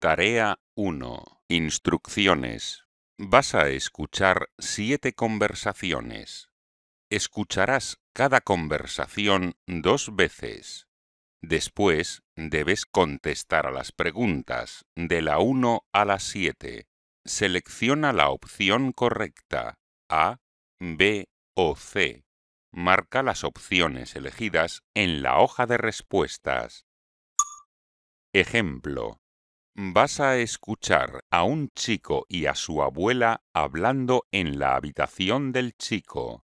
Tarea 1. Instrucciones. Vas a escuchar siete conversaciones. Escucharás cada conversación dos veces. Después debes contestar a las preguntas de la 1 a la 7. Selecciona la opción correcta A, B o C. Marca las opciones elegidas en la hoja de respuestas. Ejemplo. Vas a escuchar a un chico y a su abuela hablando en la habitación del chico.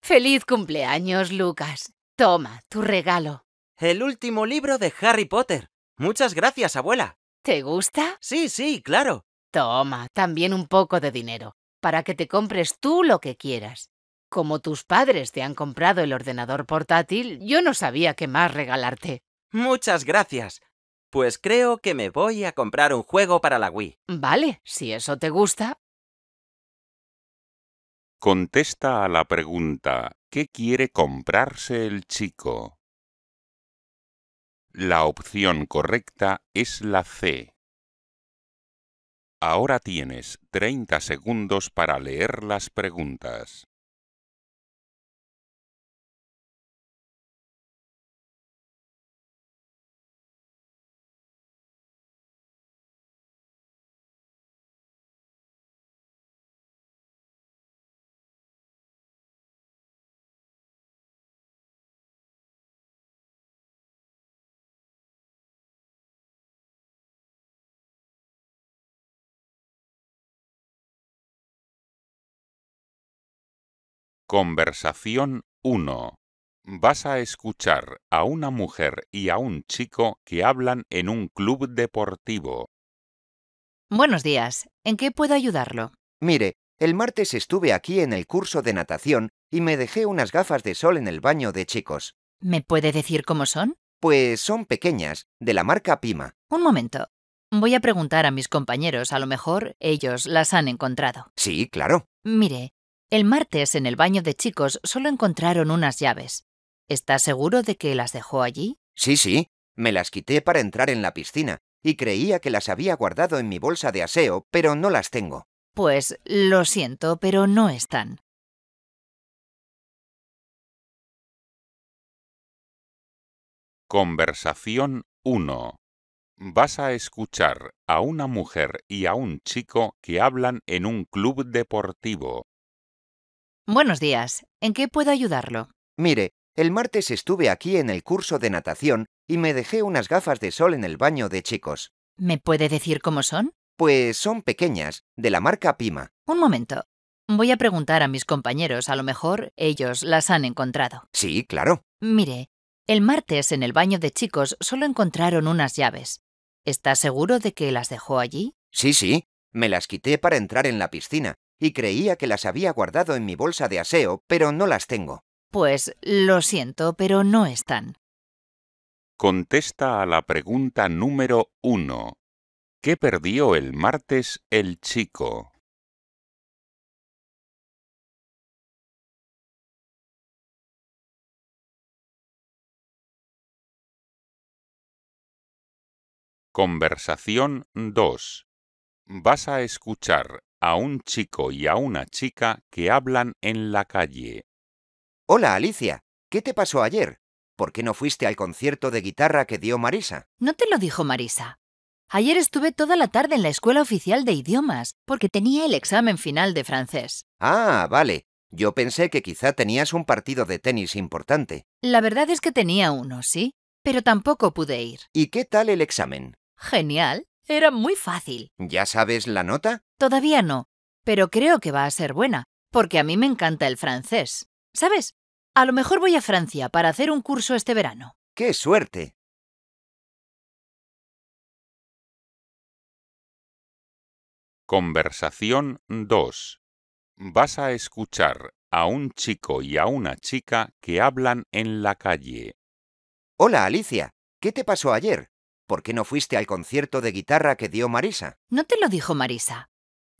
Feliz cumpleaños, Lucas. Toma, tu regalo. El último libro de Harry Potter. Muchas gracias, abuela. ¿Te gusta? Sí, sí, claro. Toma, también un poco de dinero, para que te compres tú lo que quieras. Como tus padres te han comprado el ordenador portátil, yo no sabía qué más regalarte. Muchas gracias. Pues creo que me voy a comprar un juego para la Wii. Vale, si eso te gusta. Contesta a la pregunta ¿Qué quiere comprarse el chico? La opción correcta es la C. Ahora tienes 30 segundos para leer las preguntas. Conversación 1. Vas a escuchar a una mujer y a un chico que hablan en un club deportivo. Buenos días. ¿En qué puedo ayudarlo? Mire, el martes estuve aquí en el curso de natación y me dejé unas gafas de sol en el baño de chicos. ¿Me puede decir cómo son? Pues son pequeñas, de la marca Pima. Un momento. Voy a preguntar a mis compañeros, a lo mejor ellos las han encontrado. Sí, claro. Mire, el martes en el baño de chicos solo encontraron unas llaves. ¿Estás seguro de que las dejó allí? Sí, sí. Me las quité para entrar en la piscina y creía que las había guardado en mi bolsa de aseo, pero no las tengo. Pues lo siento, pero no están. Conversación 1. Vas a escuchar a una mujer y a un chico que hablan en un club deportivo. Buenos días. ¿En qué puedo ayudarlo? Mire, el martes estuve aquí en el curso de natación y me dejé unas gafas de sol en el baño de chicos. ¿Me puede decir cómo son? Pues son pequeñas, de la marca Pima. Un momento. Voy a preguntar a mis compañeros, a lo mejor ellos las han encontrado. Sí, claro. Mire, el martes en el baño de chicos solo encontraron unas llaves. ¿Estás seguro de que las dejó allí? Sí, sí. Me las quité para entrar en la piscina, y creía que las había guardado en mi bolsa de aseo, pero no las tengo. Pues lo siento, pero no están. Contesta a la pregunta número uno. ¿Qué perdió el martes el chico? Conversación 2. Vas a escuchar a un chico y a una chica que hablan en la calle. Hola, Alicia. ¿Qué te pasó ayer? ¿Por qué no fuiste al concierto de guitarra que dio Marisa? No te lo dijo Marisa. Ayer estuve toda la tarde en la escuela oficial de idiomas, porque tenía el examen final de francés. Ah, vale. Yo pensé que quizá tenías un partido de tenis importante. La verdad es que tenía uno, sí, pero tampoco pude ir. ¿Y qué tal el examen? Genial. Era muy fácil. ¿Ya sabes la nota? Todavía no, pero creo que va a ser buena, porque a mí me encanta el francés. ¿Sabes? A lo mejor voy a Francia para hacer un curso este verano. ¡Qué suerte! Conversación 2. Vas a escuchar a un chico y a una chica que hablan en la calle. Hola, Alicia. ¿Qué te pasó ayer? ¿Por qué no fuiste al concierto de guitarra que dio Marisa? No te lo dijo Marisa.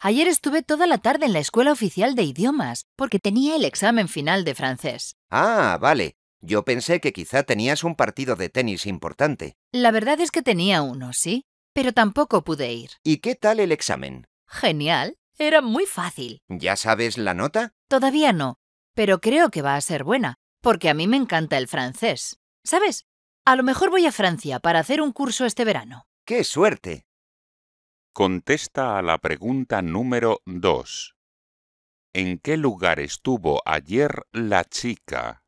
Ayer estuve toda la tarde en la escuela oficial de idiomas, porque tenía el examen final de francés. Ah, vale. Yo pensé que quizá tenías un partido de tenis importante. La verdad es que tenía uno, sí, pero tampoco pude ir. ¿Y qué tal el examen? Genial. Era muy fácil. ¿Ya sabes la nota? Todavía no, pero creo que va a ser buena, porque a mí me encanta el francés. ¿Sabes? A lo mejor voy a Francia para hacer un curso este verano. ¡Qué suerte! Contesta a la pregunta número 2. ¿En qué lugar estuvo ayer la chica?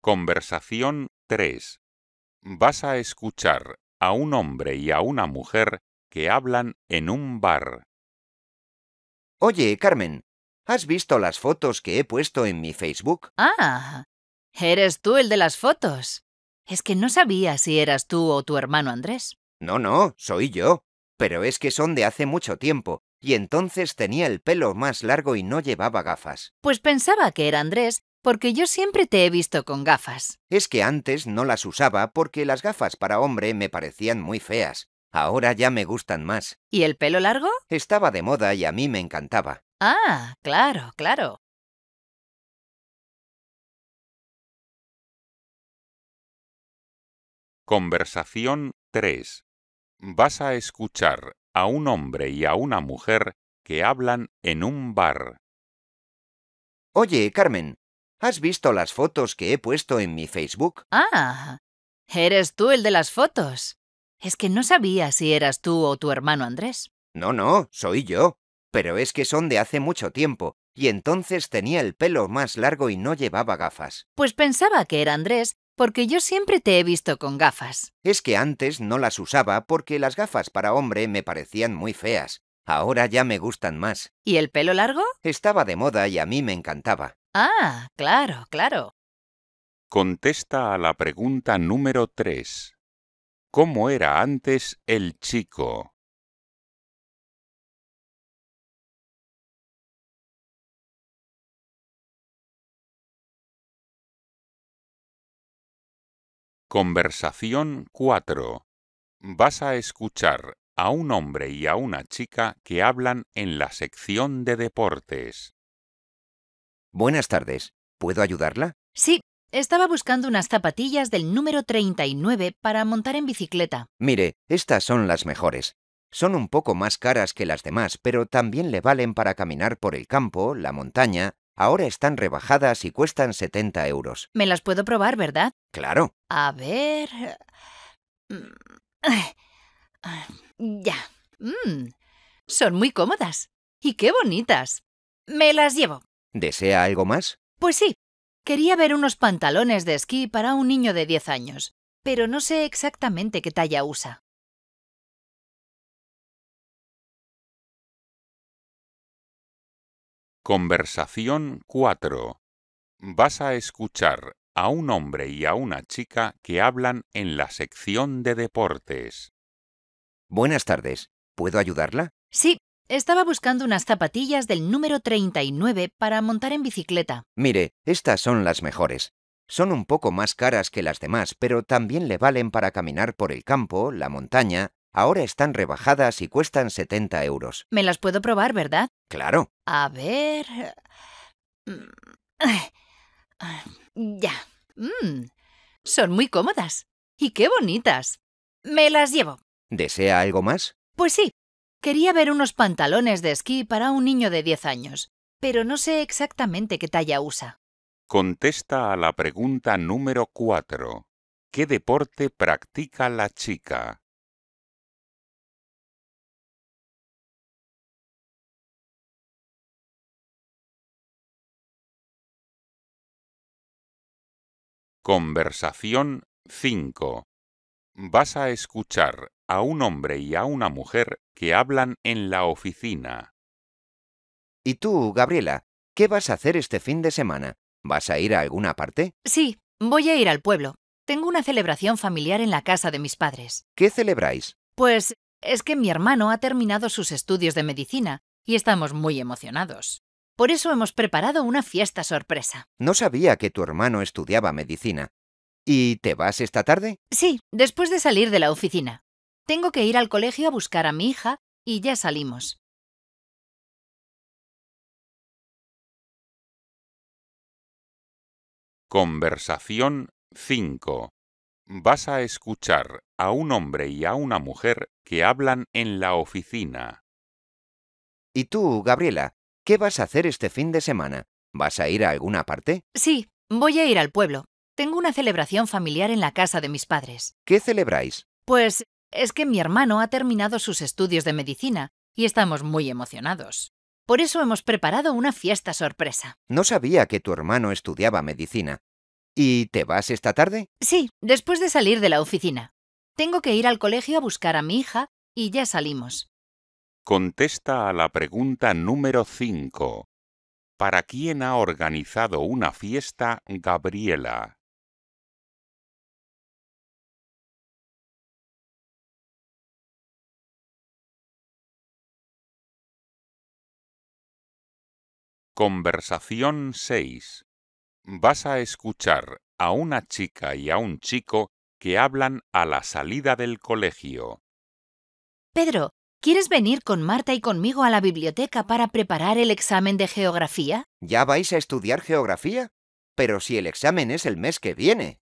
Conversación 3. Vas a escuchar a un hombre y a una mujer que hablan en un bar. Oye, Carmen, ¿has visto las fotos que he puesto en mi Facebook? Ah, eres tú el de las fotos. Es que no sabía si eras tú o tu hermano Andrés. No, no, soy yo. Pero es que son de hace mucho tiempo, y entonces tenía el pelo más largo y no llevaba gafas. Pues pensaba que era Andrés, porque yo siempre te he visto con gafas. Es que antes no las usaba porque las gafas para hombre me parecían muy feas. Ahora ya me gustan más. ¿Y el pelo largo? Estaba de moda y a mí me encantaba. Ah, claro, claro. Conversación 3. Vas a escuchar a un hombre y a una mujer que hablan en un bar. Oye, Carmen, ¿has visto las fotos que he puesto en mi Facebook? Ah, eres tú el de las fotos. Es que no sabía si eras tú o tu hermano Andrés. No, no, soy yo. Pero es que son de hace mucho tiempo, y entonces tenía el pelo más largo y no llevaba gafas. Pues pensaba que era Andrés, porque yo siempre te he visto con gafas. Es que antes no las usaba porque las gafas para hombre me parecían muy feas. Ahora ya me gustan más. ¿Y el pelo largo? Estaba de moda y a mí me encantaba. Ah, claro, claro. Contesta a la pregunta número 3 cómo era antes el chico. Conversación 4. Vas a escuchar a un hombre y a una chica que hablan en la sección de deportes. Buenas tardes. ¿Puedo ayudarla? Sí, estaba buscando unas zapatillas del número 39 para montar en bicicleta. Mire, estas son las mejores. Son un poco más caras que las demás, pero también le valen para caminar por el campo, la montaña. Ahora están rebajadas y cuestan 70 euros. Me las puedo probar, ¿verdad? Claro. A ver... Eh, mm, ya. Mm, son muy cómodas. Y qué bonitas. Me las llevo. ¿Desea algo más? Pues sí, Quería ver unos pantalones de esquí para un niño de 10 años, pero no sé exactamente qué talla usa. Conversación 4. Vas a escuchar a un hombre y a una chica que hablan en la sección de deportes. Buenas tardes. ¿Puedo ayudarla? Sí, estaba buscando unas zapatillas del número 39 para montar en bicicleta. Mire, estas son las mejores. Son un poco más caras que las demás, pero también le valen para caminar por el campo, la montaña. Ahora están rebajadas y cuestan 70 euros. Me las puedo probar, ¿verdad? Claro. A ver... Mm, ya. Mm, son muy cómodas. Y qué bonitas. Me las llevo. ¿Desea algo más? Pues sí, Quería ver unos pantalones de esquí para un niño de 10 años, pero no sé exactamente qué talla usa. Contesta a la pregunta número 4. ¿Qué deporte practica la chica? Conversación 5. Vas a escuchar a un hombre y a una mujer que hablan en la oficina. ¿Y tú, Gabriela, qué vas a hacer este fin de semana? ¿Vas a ir a alguna parte? Sí, voy a ir al pueblo. Tengo una celebración familiar en la casa de mis padres. ¿Qué celebráis? Pues es que mi hermano ha terminado sus estudios de medicina y estamos muy emocionados. Por eso hemos preparado una fiesta sorpresa. No sabía que tu hermano estudiaba medicina. ¿Y te vas esta tarde? Sí, después de salir de la oficina. Tengo que ir al colegio a buscar a mi hija y ya salimos. Conversación 5. Vas a escuchar a un hombre y a una mujer que hablan en la oficina. ¿Y tú, Gabriela, qué vas a hacer este fin de semana? ¿Vas a ir a alguna parte? Sí, voy a ir al pueblo. Tengo una celebración familiar en la casa de mis padres. ¿Qué celebráis? Pues es que mi hermano ha terminado sus estudios de medicina y estamos muy emocionados. Por eso hemos preparado una fiesta sorpresa. No sabía que tu hermano estudiaba medicina. ¿Y te vas esta tarde? Sí, después de salir de la oficina. Tengo que ir al colegio a buscar a mi hija y ya salimos. Contesta a la pregunta número 5. ¿Para quién ha organizado una fiesta Gabriela? Conversación 6. Vas a escuchar a una chica y a un chico que hablan a la salida del colegio. Pedro, ¿quieres venir con Marta y conmigo a la biblioteca para preparar el examen de geografía? ¿Ya vais a estudiar geografía? Pero si el examen es el mes que viene.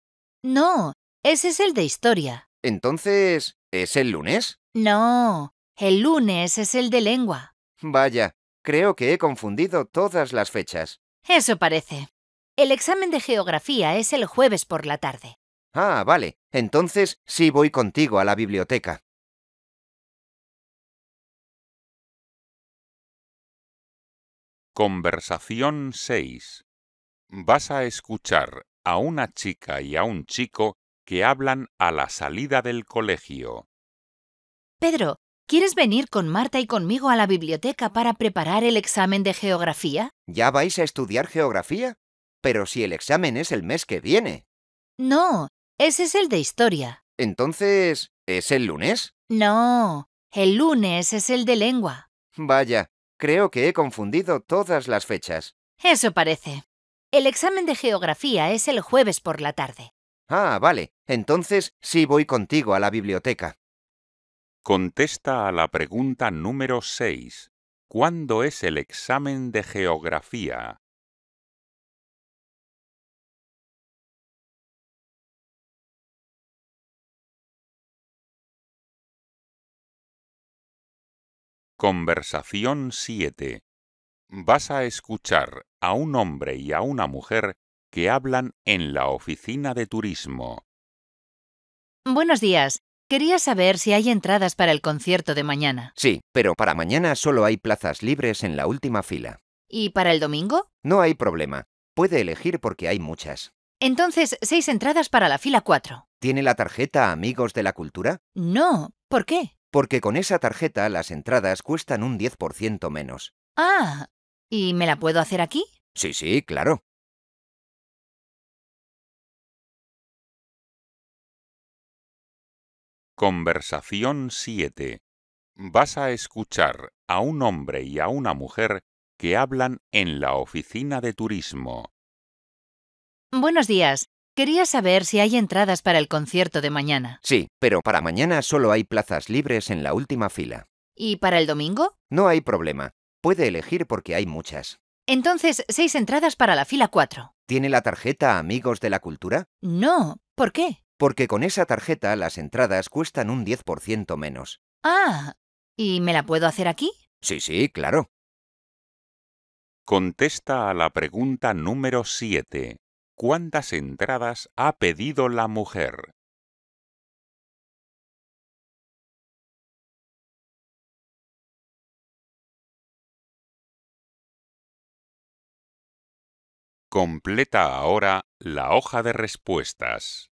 No, ese es el de historia. Entonces, ¿es el lunes? No, el lunes es el de lengua. Vaya, Creo que he confundido todas las fechas. Eso parece. El examen de geografía es el jueves por la tarde. Ah, vale. Entonces sí voy contigo a la biblioteca. Conversación 6. Vas a escuchar a una chica y a un chico que hablan a la salida del colegio. Pedro, ¿Quieres venir con Marta y conmigo a la biblioteca para preparar el examen de geografía? ¿Ya vais a estudiar geografía? Pero si el examen es el mes que viene. No, ese es el de historia. Entonces, ¿es el lunes? No, el lunes es el de lengua. Vaya, creo que he confundido todas las fechas. Eso parece. El examen de geografía es el jueves por la tarde. Ah, vale. Entonces sí voy contigo a la biblioteca. Contesta a la pregunta número 6. ¿Cuándo es el examen de geografía? Conversación 7. Vas a escuchar a un hombre y a una mujer que hablan en la oficina de turismo. Buenos días. Quería saber si hay entradas para el concierto de mañana. Sí, pero para mañana solo hay plazas libres en la última fila. ¿Y para el domingo? No hay problema. Puede elegir porque hay muchas. Entonces, seis entradas para la fila 4. ¿Tiene la tarjeta Amigos de la Cultura? No. ¿Por qué? Porque con esa tarjeta las entradas cuestan un 10% menos. Ah. ¿Y me la puedo hacer aquí? Sí, sí, claro. Conversación 7. Vas a escuchar a un hombre y a una mujer que hablan en la oficina de turismo. Buenos días. Quería saber si hay entradas para el concierto de mañana. Sí, pero para mañana solo hay plazas libres en la última fila. ¿Y para el domingo? No hay problema. Puede elegir porque hay muchas. Entonces, seis entradas para la fila 4. ¿Tiene la tarjeta Amigos de la Cultura? No, ¿por qué? porque con esa tarjeta las entradas cuestan un 10% menos. Ah, ¿y me la puedo hacer aquí? Sí, sí, claro. Contesta a la pregunta número 7. ¿Cuántas entradas ha pedido la mujer? Completa ahora la hoja de respuestas.